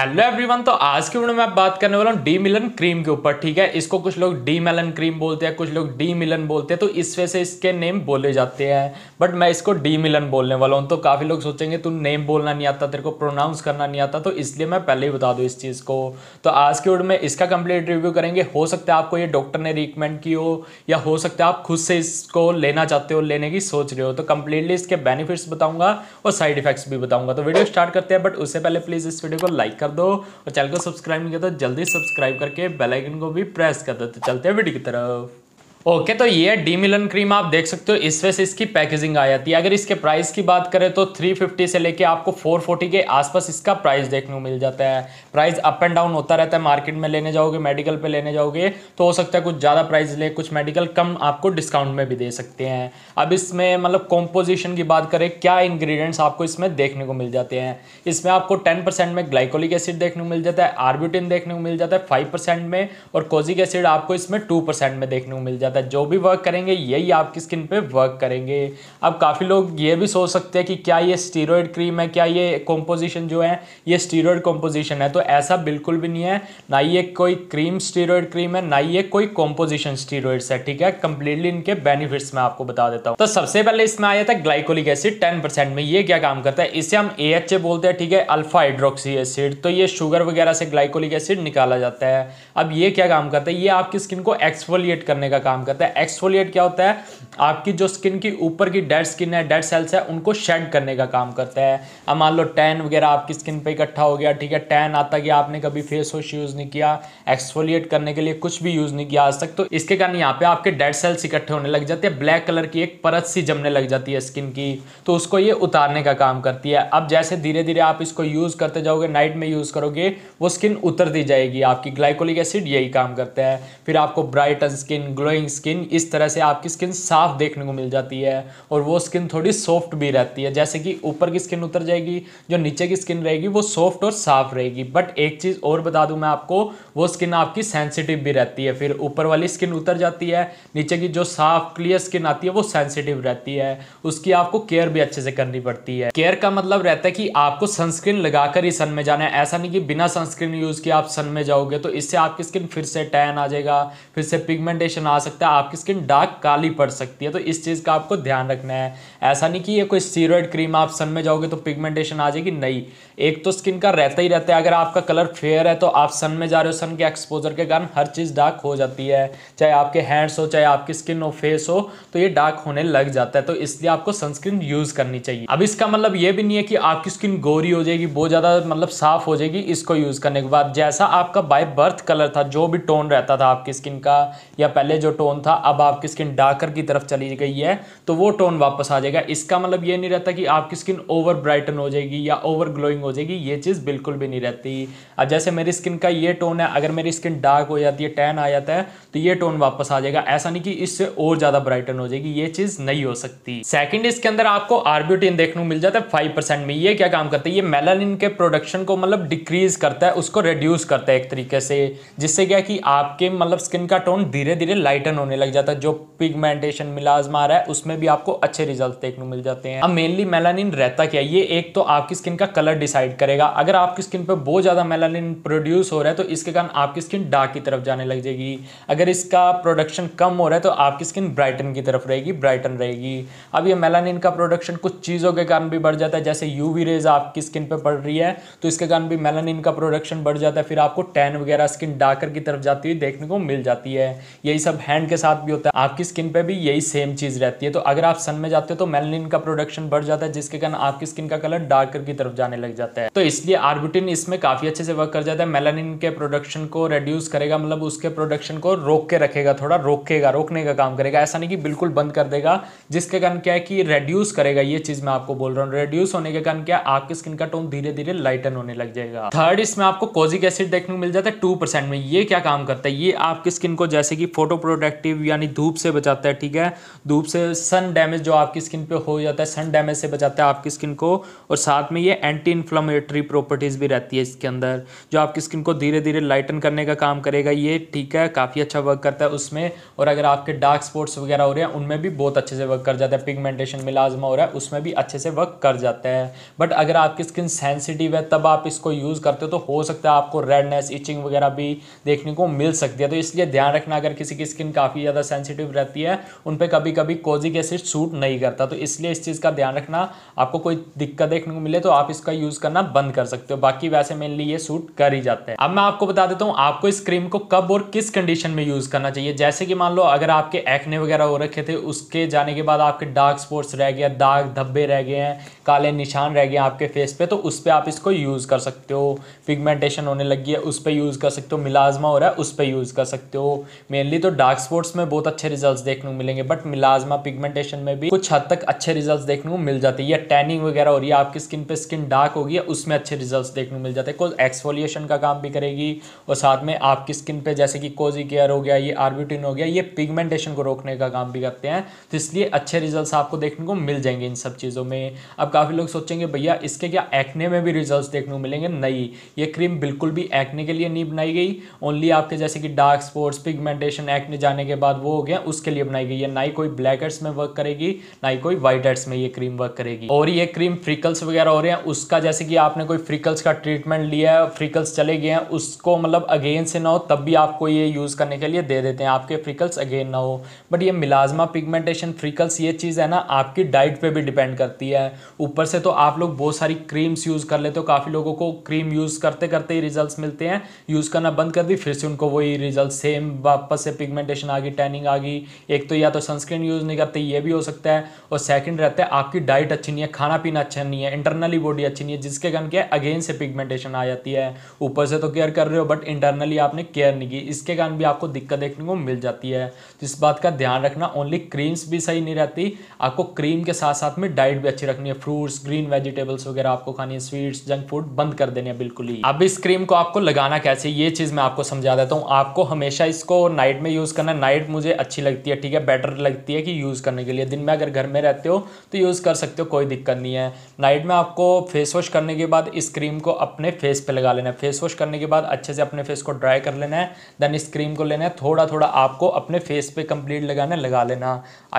hello everyone तो आज की वीडियो में आप बात करने वाला हूँ डी मिलन क्रीम के ऊपर ठीक है इसको कुछ लोग डी मेलन क्रीम बोलते हैं कुछ लोग डी मिलन बोलते हैं तो इस वजह से इसके नेम बोले जाते हैं बट मैं इसको डी मिलन बोलने वाला हूँ तो काफ़ी लोग सोचेंगे तू नेम बोलना नहीं आता तेरे को प्रोनाउंस करना नहीं आता तो इसलिए मैं पहले ही बता दूँ इस चीज़ को तो आज की वीडियो में इसका कंप्लीट रिव्यू करेंगे हो सकता है आपको ये डॉक्टर ने रिकमेंड की हो या हो सकता है आप खुद से इसको लेना चाहते हो लेने की सोच रहे हो तो कम्प्लीटली इसके बेनिफिट्स बताऊँगा और साइड इफेक्ट्स भी बताऊँगा तो वीडियो स्टार्ट करते हैं बट उससे पहले प्लीज़ इस वीडियो को लाइक कर कर दो और चैनल को सब्सक्राइब नहीं किया तो जल्दी सब्सक्राइब करके बेलाइकन को भी प्रेस कर दो तो चलते हैं वीडियो की तरफ ओके okay, तो ये डी मिलन क्रीम आप देख सकते हो इसमें से इसकी पैकेजिंग आ जाती है अगर इसके प्राइस की बात करें तो 350 से लेके आपको 440 के आसपास इसका प्राइस देखने को मिल जाता है प्राइस अप एंड डाउन होता रहता है मार्केट में लेने जाओगे मेडिकल पे लेने जाओगे तो हो सकता है कुछ ज़्यादा प्राइस ले कुछ मेडिकल कम आपको डिस्काउंट में भी दे सकते हैं अब इसमें मतलब कॉम्पोजिशन की बात करें क्या इन्ग्रीडियंट्स आपको इसमें देखने को मिल जाते हैं इसमें आपको टेन में ग्लाइकोलिक एसिड देखने को मिल जाता है आर्ब्यूटिन देखने को मिल जाता है फाइव में और कोजिक एसिड आपको इसमें टू में देखने को मिल जाता है जाता है जो भी वर्क करेंगे यही आपकी स्किन पे वर्क करेंगे अब काफ़ी लोग ये भी सोच सकते हैं कि क्या ये स्टीरोयड क्रीम है क्या ये कॉम्पोजिशन जो है ये स्टीरोयड कॉम्पोजिशन है तो ऐसा बिल्कुल भी नहीं है ना ये कोई क्रीम स्टीरोयड क्रीम है ना ये कोई कॉम्पोजिशन स्टीरोइड्स है ठीक है कंप्लीटली इनके बेनिफिट्स मैं आपको बता देता हूँ तो सबसे पहले इसमें आया था ग्लाइकोलिक एसिड टेन में ये क्या काम करता है इसे हम ए बोलते हैं ठीक है अल्फा हाइड्रोक्सी एसिड तो ये शुगर वगैरह से ग्लाइकोलिक एसिड निकाला जाता है अब ये क्या काम करता है ये आपकी स्किन को एक्सफोलिएट करने का काम काम करता है एक्सफोलिएट क्या होता है आपकी जो स्किन की ऊपर की डेड स्किन है डेड सेल्स है उनको शेड करने का काम करता है अब मान लो टैन वगैरह आपकी स्किन पे इकट्ठा हो गया ठीक है टैन आता गया आपने कभी फेस वॉश यूज़ नहीं किया एक्सफोलिएट करने के लिए कुछ भी यूज़ नहीं किया आज तक तो इसके कारण यहाँ पे आपके डेड सेल्स इकट्ठे होने लग जाते हैं ब्लैक कलर की एक परत सी जमने लग जाती है स्किन की तो उसको ये उतारने का काम करती है अब जैसे धीरे धीरे आप इसको यूज़ करते जाओगे नाइट में यूज़ करोगे वो स्किन उतर दी जाएगी आपकी ग्लाइकोलिक एसिड यही काम करता है फिर आपको ब्राइटन स्किन ग्लोइंग स्किन इस तरह से आपकी स्किन साफ देखने को मिल जाती है और वो स्किन थोड़ी सॉफ्ट भी रहती है जैसे कि ऊपर की स्किन उतर जाएगी जो नीचे की स्किन रहेगी वो सॉफ्ट और साफ रहेगी बट एक चीज़ और बता दूँ मैं आपको वो स्किन आपकी सेंसिटिव भी रहती है फिर ऊपर वाली स्किन उतर जाती है नीचे की जो साफ क्लियर स्किन आती है वो सेंसिटिव रहती है उसकी आपको केयर भी अच्छे से करनी पड़ती है केयर का मतलब रहता है कि आपको सनस्क्रीन लगाकर ही सन में जाना है ऐसा नहीं कि बिना सनस्क्रीन यूज़ किए आप सन में जाओगे तो इससे आपकी स्किन फिर से टैन आ जाएगा फिर से पिगमेंटेशन आ सकता सकता है आपकी स्किन डार्क काली पड़ सकती है तो इस चीज़ का आपको ध्यान रखना है ऐसा नहीं कि ये कोई सीरोड क्रीम आप सन में जाओगे तो पिगमेंटेशन आ जाएगी नहीं एक तो स्किन का रहता ही रहता है अगर आपका कलर फेयर है तो आप सन में जा रहे हो सन के एक्सपोजर के कारण हर चीज़ डार्क हो जाती है चाहे आपके हैंड्स हो चाहे आपकी स्किन हो फेस हो तो ये डार्क होने लग जाता है तो इसलिए आपको सनस्क्रीन यूज़ करनी चाहिए अब इसका मतलब ये भी नहीं है कि आपकी स्किन गोरी हो जाएगी बहुत ज़्यादा मतलब साफ हो जाएगी इसको यूज़ करने के बाद जैसा आपका बाय बर्थ कलर था जो भी टोन रहता था आपकी स्किन का या पहले जो टोन टोन था अब आपकी स्किन डार्कर की तरफ चली गई है तो वो टोन वापस आ जाएगा इसका मतलब ये नहीं रहता कि आपकी स्किन ओवर ब्राइटन हो जाएगी या ओवर ग्लोइंग हो जाएगी ये चीज़ बिल्कुल भी नहीं रहती अब जैसे मेरी स्किन का ये टोन है अगर मेरी स्किन डार्क हो जाती है टैन आ जाता है तो ये टोन वापस आ जाएगा ऐसा नहीं कि इससे और ज़्यादा ब्राइटन हो जाएगी ये चीज़ नहीं हो सकती सेकेंड इसके अंदर आपको आरब्यूटीन देखने को मिल जाता है फाइव में ये क्या काम करता है ये मेलानिन के प्रोडक्शन को मतलब डिक्रीज करता है उसको रिड्यूस करता है एक तरीके से जिससे क्या कि आपके मतलब स्किन का टोन धीरे धीरे लाइटन होने लग जाता है जो पिगमेंटेशन मिलाजमा आ रहा है उसमें भी आपको अच्छे रिजल्ट देखने मिल जाते हैं अब मेनली मेलानिन रहता क्या ये एक तो आपकी स्किन का कलर डिसाइड करेगा अगर आपकी स्किन पर बहुत ज़्यादा मेलानिन प्रोड्यूस हो रहा है तो इसके कारण आपकी स्किन डार्क की तरफ जाने लग जाएगी अगर इसका प्रोडक्शन कम हो रहा है तो आपकी स्किन ब्राइटन की तरफ रहेगी ब्राइटन रहेगी अब ये मेलानिन का प्रोडक्शन कुछ चीज़ों के कारण भी बढ़ जाता है जैसे यूवी रेज आपकी स्किन पर पड़ रही है तो इसके कारण भी मेलानिन का प्रोडक्शन बढ़ जाता है फिर आपको टैन वगैरह स्किन डार्कर की तरफ जाती हुई देखने को मिल जाती है यही सब हैंड के साथ भी होता है आपकी स्किन पे भी यही सेम चीज़ रहती है तो अगर आप सन में जाते हो तो मेलनिन का प्रोडक्शन बढ़ जाता है जिसके कारण आपकी स्किन का कलर डार्कर की तरफ जाने लग जाता है तो इसलिए आर्बिटिन इसमें काफ़ी अच्छे से वर्क कर जाता है मेलानिन के प्रोडक्शन को रेड्यूस करेगा मतलब उसके प्रोडक्शन को रोक के रखेगा थोड़ा रोकेगा रोकने का काम करेगा ऐसा नहीं कि बिल्कुल बंद कर देगा जिसके कारण क्या है कि रेड्यूस करेगा ये चीज़ मैं आपको बोल रहा हूँ रेड्यूस होने के कारण क्या आपकी स्किन का टोन धीरे धीरे लाइटन होने लग जाएगा थर्ड इसमें आपको कोजिक एसिड देखने को मिल जाता है टू में ये क्या काम करता है ये आपकी स्किन को जैसे कि फोटो प्रोडक्ट प्रोटेक्टिव यानी धूप से बचाता है ठीक है धूप से सन डैमेज जो आपकी स्किन पे हो जाता है सन डैमेज से बचाता है आपकी स्किन को और साथ में ये एंटी इन्फ्लामेटरी प्रॉपर्टीज़ भी रहती है इसके अंदर जो आपकी स्किन को धीरे धीरे लाइटन करने का काम करेगा ये ठीक है काफ़ी अच्छा वर्क करता है उसमें और अगर आपके डार्क स्पॉट्स वगैरह हो रहे हैं उनमें भी बहुत अच्छे से वर्क कर जाता है पिगमेंटेशन मिलाजमा हो रहा है उसमें भी अच्छे से वर्क कर जाता है बट अगर आपकी स्किन सेंसिटिव है तब आप इसको यूज़ करते हो तो हो सकता है आपको रेडनेस इचिंग वगैरह भी देखने को मिल सकती है तो इसलिए ध्यान रखना अगर किसी की स्किन काफ़ी ज़्यादा सेंसिटिव रहती है उन पर कभी कभी कोजिक एसिड सूट नहीं करता तो इसलिए इस चीज़ का ध्यान रखना आपको कोई दिक्कत देखने को मिले तो आप इसका यूज़ करना बंद कर सकते हो बाकी वैसे मेनली ये सूट कर ही जाते हैं अब मैं आपको बता देता हूँ आपको इस क्रीम को कब और किस कंडीशन में यूज़ करना चाहिए जैसे कि मान लो अगर आपके एक्ने वगैरह हो रखे थे उसके जाने के बाद आपके डार्क स्पॉट्स रह गए दाग धब्बे रह गए हैं काले निशान रह गए हैं आपके फेस पे तो उस पर आप इसको यूज़ कर सकते हो पिगमेंटेशन होने लगी है उस पर यूज़ कर सकते हो मिलाजमा हो रहा है उस पर यूज़ कर सकते हो मेनली तो डार्क स्पोर्ट्स में बहुत अच्छे रिजल्ट्स देखने को मिलेंगे बट मिलाजमा पिगमेंटेशन में भी कुछ हद तक अच्छे रिजल्ट्स देखने को मिल जाते हैं या टैनिंग वगैरह हो रही है आपकी स्किन पे स्किन डार्क होगी उसमें अच्छे रिजल्ट्स देखने को मिल जाते हैं कोज एक्सफोलिएशन का काम भी करेगी और साथ में आपकी स्किन पे जैसे कि कोजी केयर हो गया ये आर्बिटिन हो गया ये पिगमेंटेशन को रोकने का काम भी करते हैं तो इसलिए अच्छे रिजल्ट आपको देखने को मिल जाएंगे इन सब चीज़ों में अब काफ़ी लोग सोचेंगे भैया इसके क्या एक्ने में भी रिजल्ट देखने को मिलेंगे नहीं ये क्रीम बिल्कुल भी एक्ने के लिए नहीं बनाई गई ओनली आपके जैसे कि डार्क स्पॉट्स पिगमेंटेशन एक्ने जाने आने के बाद वो हो गया उसके लिए बनाई गई है ना ही कोई ब्लैक एड्स में वर्क करेगी ना ही कोई व्हाइट एड्स में ये क्रीम वर्क करेगी और ये क्रीम फ्रिकल्स वगैरह हो रहे हैं उसका जैसे कि आपने कोई फ्रिकल्स का ट्रीटमेंट लिया है फ्रिकल्स चले गए हैं उसको मतलब अगेन से ना हो तब भी आपको ये यूज़ करने के लिए दे देते हैं आपके फ्रिकल्स अगेन ना हो बट ये मिलाजमा पिगमेंटेशन फ्रिकल्स ये चीज़ है ना आपकी डाइट पर भी डिपेंड करती है ऊपर से तो आप लोग बहुत सारी क्रीम्स यूज़ कर लेते हो काफ़ी लोगों को क्रीम यूज़ करते करते ही रिजल्ट मिलते हैं यूज़ करना बंद कर दी फिर से उनको वही रिजल्ट सेम वापस से पिगमेंटेशन आ गई टैनिंग आ गई एक तो या तो सनस्क्रीन यूज़ नहीं करते ये भी हो सकता है और सेकंड रहता है आपकी डाइट अच्छी नहीं है खाना पीना अच्छा नहीं है इंटरनली बॉडी अच्छी नहीं है जिसके कारण क्या है अगेन से पिगमेंटेशन आ जाती है ऊपर से तो केयर कर रहे हो बट इंटरनली आपने केयर नहीं की इसके कारण भी आपको दिक्कत देखने को मिल जाती है तो इस बात का ध्यान रखना ओनली क्रीम्स भी सही नहीं रहती आपको क्रीम के साथ साथ में डाइट भी अच्छी रखनी है फ्रूट्स ग्रीन वेजिटेबल्स वगैरह आपको खानी है स्वीट्स जंक फूड बंद कर देने बिल्कुल ही अब इस क्रीम को आपको लगाना कैसे ये चीज़ मैं आपको समझा देता हूँ आपको हमेशा इसको नाइट में यूज़ करना नाइट मुझे अच्छी लगती है ठीक है बेटर लगती है कि यूज़ करने के लिए दिन में अगर घर में रहते हो तो यूज़ कर सकते हो कोई दिक्कत नहीं है नाइट में आपको फेस वॉश करने के बाद इस क्रीम को अपने फेस पे लगा लेना है फेस वॉश करने के बाद अच्छे से अपने फेस को ड्राई कर लेना है देन इस क्रीम को लेना है थोड़ा थोड़ा आपको अपने फेस पर कंप्लीट लगाना है लगा लेना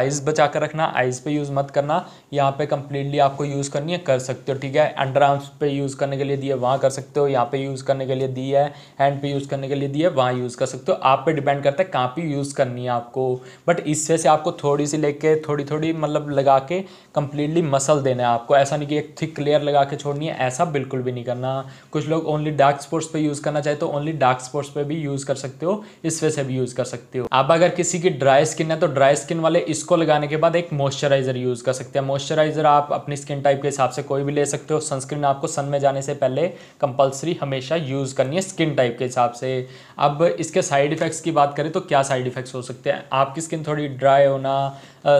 आइज़ बचा कर रखना आइज़ पे यूज़ मत करना यहाँ पे कंप्लीटली आपको यूज़ करनी है कर सकते हो ठीक है अंडर आर्म्स पे यूज़ करने के लिए दिए वहाँ कर सकते हो यहाँ पे यूज़ करने के लिए दी है हैंड पर यूज़ करने के लिए दी है वहाँ यूज़ कर सकते हो आप पे डिपेंड करता है कहाँ पे यूज़ यूज़ करनी है आपको बट इससे से आपको थोड़ी सी लेके थोड़ी थोड़ी मतलब लगा के कम्प्लीटली मसल देना है आपको ऐसा नहीं कि एक थिक लेयर लगा के छोड़नी है ऐसा बिल्कुल भी नहीं करना कुछ लोग ओनली डार्क स्पॉट्स पे यूज़ करना चाहे तो ओनली डार्क स्पॉट्स पे भी यूज़ कर सकते हो इस वे से भी यूज़ कर सकते हो आप अगर किसी की ड्राई स्किन है तो ड्राई स्किन वाले इसको लगाने के बाद एक मॉइस्चराइजर यूज़ कर सकते हैं मॉइस्चराइजर आप अपनी स्किन टाइप के हिसाब से कोई भी ले सकते हो सनस्क्रीन आपको सन में जाने से पहले कंपलसरी हमेशा यूज़ करनी है स्किन टाइप के हिसाब से अब इसके साइड इफेक्ट्स की बात करें तो क्या साइड इफेक्ट इफेक्ट्स हो सकते हैं आपकी स्किन थोड़ी ड्राई होना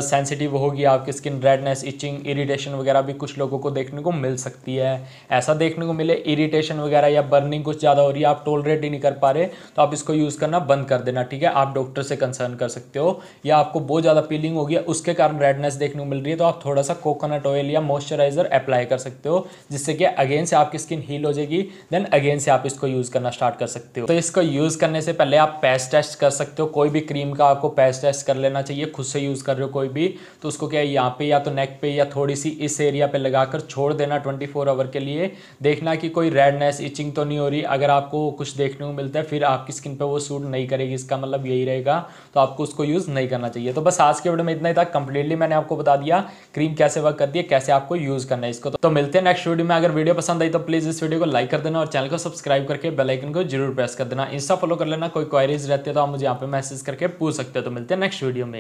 सेंसिटिव होगी आपकी स्किन रेडनेस इचिंग इरिटेशन वगैरह भी कुछ लोगों को देखने को मिल सकती है ऐसा देखने को मिले इरिटेशन वगैरह या बर्निंग कुछ ज़्यादा हो रही है आप टोलरेट ही नहीं कर पा रहे तो आप इसको यूज़ करना बंद कर देना ठीक है आप डॉक्टर से कंसर्न कर सकते हो या आपको बहुत ज़्यादा पीलिंग होगी उसके कारण रेडनेस देखने को मिल रही है तो आप थोड़ा सा कोकोनट ऑयल या मॉइस्चराइजर अप्लाई कर सकते हो जिससे कि अगेन से आपकी स्किन हील हो जाएगी देन अगेन से आप इसको यूज़ करना स्टार्ट कर सकते हो तो इसको यूज़ करने से पहले आप पैच टेस्ट कर सकते हो कोई भी क्रीम का आपको पैच टेस्ट कर लेना चाहिए खुद से यूज़ कर रहे हो कोई भी तो उसको क्या है यहाँ पे या तो नेक पे या थोड़ी सी इस एरिया पे लगाकर छोड़ देना 24 फोर आवर के लिए देखना कि कोई रेडनेस इचिंग तो नहीं हो रही अगर आपको कुछ देखने को मिलता है फिर आपकी स्किन पर वो सूट नहीं करेगी इसका मतलब यही रहेगा तो आपको उसको यूज़ नहीं करना चाहिए तो बस आज के वीडियो में इतना ही था कंप्लीटली मैंने आपको बता दिया क्रीम कैसे वर्क कर दिया कैसे आपको यूज़ करना है इसको तो मिलते हैं नेक्स्ट वीडियो में अगर वीडियो पसंद आई तो प्लीज़ इस वीडियो को लाइक कर देना और चैनल को सब्सक्राइब करके बेलाइकन को जरूर प्रेस कर देना इंस्टा फॉलो कर लेना कोई क्वारीज रहती है तो आप मुझे यहाँ पे मैसेज कर करके पूछ सकते हो तो मिलते हैं नेक्स्ट वीडियो में